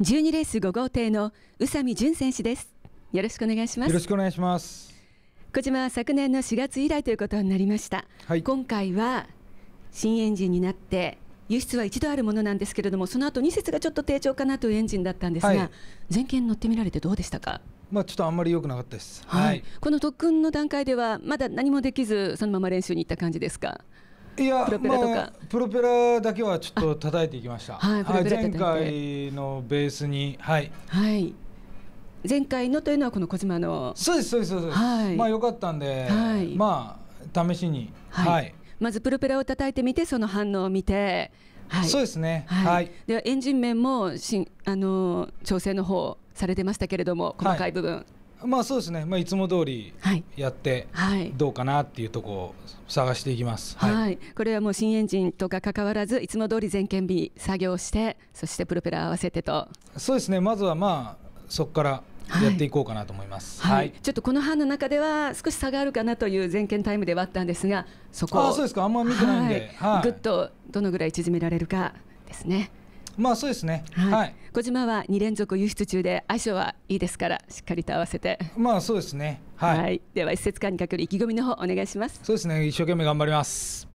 12レース5号艇の宇佐美純選手ですよろしくお願いしますよろしくお願いします小島は昨年の4月以来ということになりました、はい、今回は新エンジンになって輸出は一度あるものなんですけれどもその後2節がちょっと低調かなというエンジンだったんですが、はい、前見乗ってみられてどうでしたかまあちょっとあんまり良くなかったです、はい、はい、この特訓の段階ではまだ何もできずそのまま練習に行った感じですかいやプロペラとか、まあ、プロペラだけはちょっと叩いていきましたはい、はい、前回のベースにはい、はい、前回のというのはこの小島のそうですそうですそうです、はい、まあよかったんで、はい、まあ試しに、はい、はい、まずプロペラを叩いてみてその反応を見てはい、そうですね、はい、はい、ではエンジン面もしんあの調整の方されてましたけれども細かい部分、はいまあそうですね、まあ、いつも通りやって、どうかなっていうとこを探していきます、はい、はい、これはもう新エンジンとか関わらずいつも通り全件日作業してそしてプロペラ合わせてとそうですねまずはまあそこからやっていこうかなと思います、はい、はい、ちょっとこの班の中では少し差があるかなという全件タイムではあったんですがそこあそうですかあんま見てないんで、はい、ぐっとどのぐらい縮められるかですねまあそうですね。はい。はい、小島は二連続輸出中で相性はいいですからしっかりと合わせて。まあそうですね。はい。はい、では一節管理かけ意気込みの方お願いします。そうですね。一生懸命頑張ります。